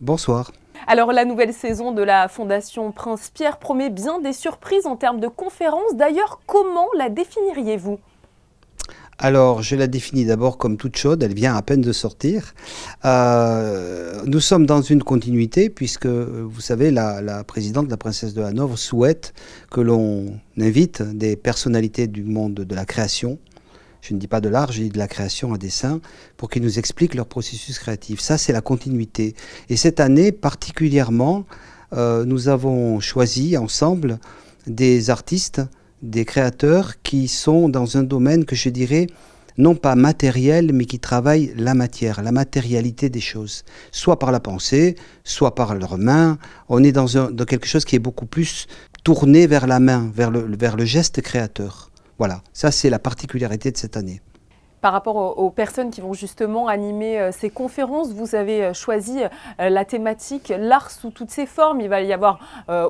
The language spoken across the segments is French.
Bonsoir. Alors la nouvelle saison de la Fondation Prince Pierre promet bien des surprises en termes de conférences. D'ailleurs, comment la définiriez-vous alors, je la définis d'abord comme toute chaude, elle vient à peine de sortir. Euh, nous sommes dans une continuité, puisque, vous savez, la, la présidente, la princesse de Hanovre, souhaite que l'on invite des personnalités du monde de la création, je ne dis pas de l'art, je dis de la création à dessin, pour qu'ils nous expliquent leur processus créatif. Ça, c'est la continuité. Et cette année, particulièrement, euh, nous avons choisi ensemble des artistes, des créateurs qui sont dans un domaine que je dirais non pas matériel, mais qui travaillent la matière, la matérialité des choses, soit par la pensée, soit par leurs mains. On est dans, quelque chose qui est beaucoup plus tourné vers la main, vers le geste créateur. Voilà, ça c'est la particularité de cette année. Par rapport aux personnes qui vont justement animer euh, ces conférences, vous avez euh, choisi euh, la thématique l'art sous toutes ses formes. Il va y avoir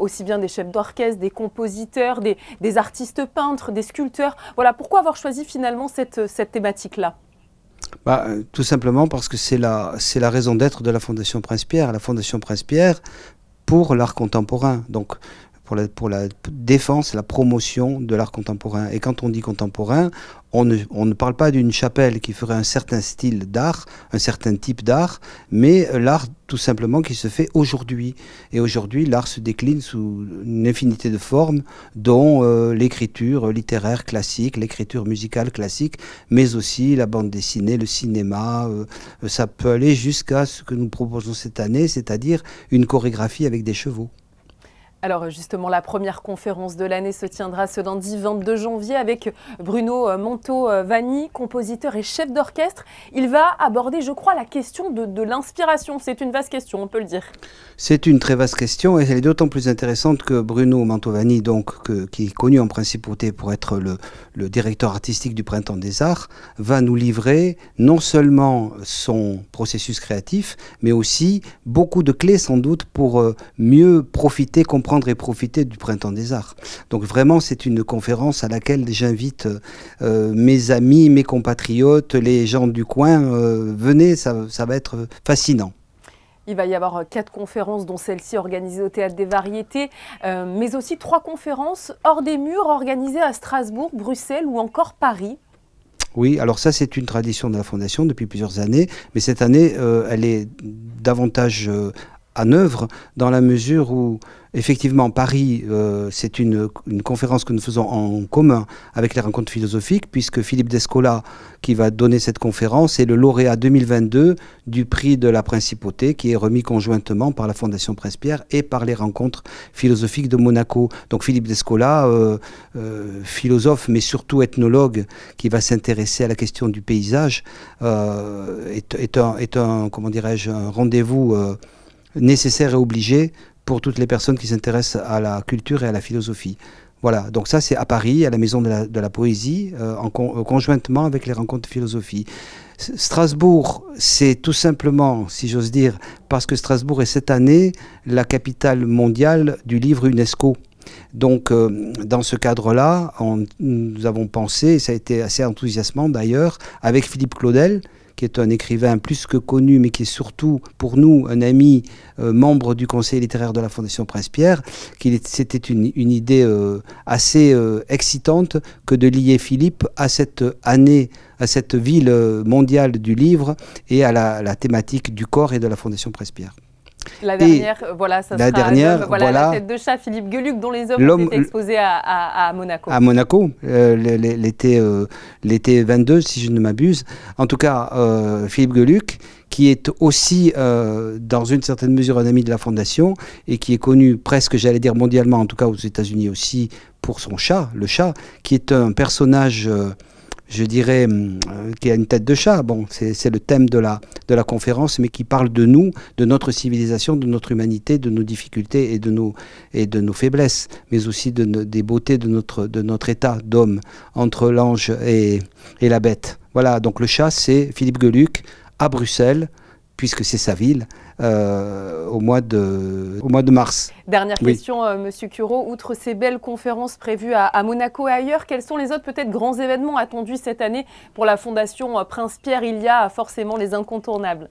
aussi bien des chefs d'orchestre, des compositeurs, des, artistes peintres, des sculpteurs. Voilà, pourquoi avoir choisi finalement cette, thématique-là bah, Tout simplement parce que c'est la, la raison d'être de la Fondation Prince-Pierre. La Fondation Prince-Pierre, pour l'art contemporain. Donc pour la, pour la défense, la promotion de l'art contemporain. Et quand on dit contemporain, on ne, parle pas d'une chapelle qui ferait un certain style d'art, un certain type d'art, mais l'art tout simplement qui se fait aujourd'hui. Et aujourd'hui, l'art se décline sous une infinité de formes, dont euh, l'écriture littéraire classique, l'écriture musicale classique, mais aussi la bande dessinée, le cinéma. Euh, ça peut aller jusqu'à ce que nous proposons cette année, c'est-à-dire une chorégraphie avec des chevaux. Alors justement, la première conférence de l'année se tiendra ce lundi 22 janvier avec Bruno Mantovani, compositeur et chef d'orchestre. Il va aborder, je crois, la question de, l'inspiration. C'est une vaste question, on peut le dire. C'est une très vaste question et elle est d'autant plus intéressante que Bruno Mantovani, donc, qui est connu en principauté pour être le, le directeur artistique du Printemps des Arts, va nous livrer non seulement son processus créatif, mais aussi beaucoup de clés sans doute pour euh, mieux profiter, comprendre et profiter du Printemps des Arts. Donc vraiment, c'est une conférence à laquelle j'invite euh, mes amis, mes compatriotes, les gens du coin. Euh, venez, ça, va être fascinant. Il va y avoir euh, quatre conférences, dont celle-ci organisée au Théâtre des Variétés, mais aussi trois conférences hors des murs organisées à Strasbourg, Bruxelles ou encore Paris. Oui, alors ça c'est une tradition de la Fondation depuis plusieurs années, mais cette année elle est davantage en œuvre dans la mesure où effectivement Paris, euh, c'est une, conférence que nous faisons en commun avec les rencontres philosophiques, puisque Philippe Descola, qui va donner cette conférence, est le lauréat 2022 du prix de la Principauté, qui est remis conjointement par la Fondation pierre et par les rencontres philosophiques de Monaco. Donc Philippe Descola, euh, euh, philosophe, mais surtout ethnologue, qui va s'intéresser à la question du paysage, est, est un, comment dirais-je, un rendez-vous nécessaire et obligé pour toutes les personnes qui s'intéressent à la culture et à la philosophie. Voilà, donc ça c'est à Paris, à la Maison de la, Poésie, euh, en euh, conjointement avec les rencontres de philosophie. Strasbourg, c'est tout simplement, si j'ose dire, parce que Strasbourg est cette année la capitale mondiale du livre UNESCO. Donc, euh, dans ce cadre-là, nous avons pensé, et ça a été assez enthousiasmant d'ailleurs, avec Philippe Claudel, qui est un écrivain plus que connu, mais qui est surtout pour nous un ami, euh, membre du conseil littéraire de la Fondation Prince-Pierre, c'était une, idée euh, assez euh, excitante que de lier Philippe à cette année, à cette ville mondiale du livre et à la, la thématique du corps et de la Fondation prince la dernière, euh, voilà, ça la dernière, voilà, la tête de chat, Philippe Geluc, dont les hommes ont été exposées à, Monaco. À Monaco, euh, l'été, euh, l'été 22, si je ne m'abuse. En tout cas, Philippe Geluc, qui est aussi, dans une certaine mesure, un ami de la Fondation et qui est connu presque, j'allais dire mondialement, en tout cas aux États-Unis aussi, pour son chat, le chat, qui est un personnage je dirais, hum, euh, qu'il y a une tête de chat. Bon, c'est le thème de la, de la conférence, mais qui parle de nous, de notre civilisation, de notre humanité, de nos difficultés et de nos, et de nos faiblesses, mais aussi des beautés de notre, de notre état d'homme entre l'ange et, et la bête. Voilà, donc le chat, c'est Philippe Geluc à Bruxelles, puisque c'est sa ville. Euh, au, mois de, au mois de mars. Dernière question, euh, Monsieur Cureau. Outre ces belles conférences prévues à, Monaco et ailleurs, quels sont les autres peut-être grands événements attendus cette année pour la Fondation euh, Prince Pierre Il y a forcément les incontournables.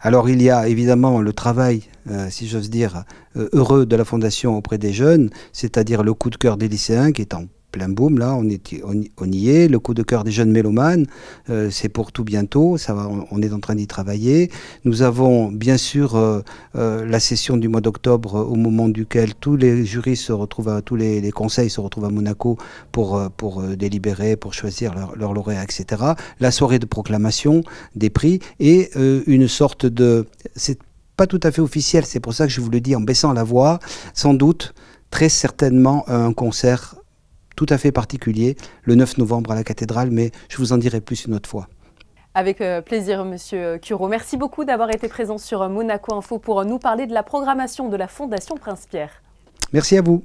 Alors il y a évidemment le travail, si j'ose dire, heureux de la Fondation auprès des jeunes, c'est-à-dire le coup de cœur des lycéens qui est en là, on, était on, y est. Le coup de cœur des jeunes mélomanes, euh, c'est pour tout bientôt. Ça va, on, est en train d'y travailler. Nous avons bien sûr euh, euh, la session du mois d'octobre au moment duquel tous les jurys se retrouvent, à, tous les, conseils se retrouvent à Monaco pour, pour délibérer, pour choisir leur, leur, lauréat, etc. La soirée de proclamation des prix et une sorte de... C'est pas tout à fait officiel, c'est pour ça que je vous le dis en baissant la voix, sans doute très certainement un concert tout à fait particulier le 9 novembre à la cathédrale, mais je vous en dirai plus une autre fois. Avec euh, plaisir, Monsieur Curo. Euh, Merci beaucoup d'avoir été présent sur euh, Monaco Info pour nous parler de la programmation de la Fondation Prince Pierre. Merci à vous.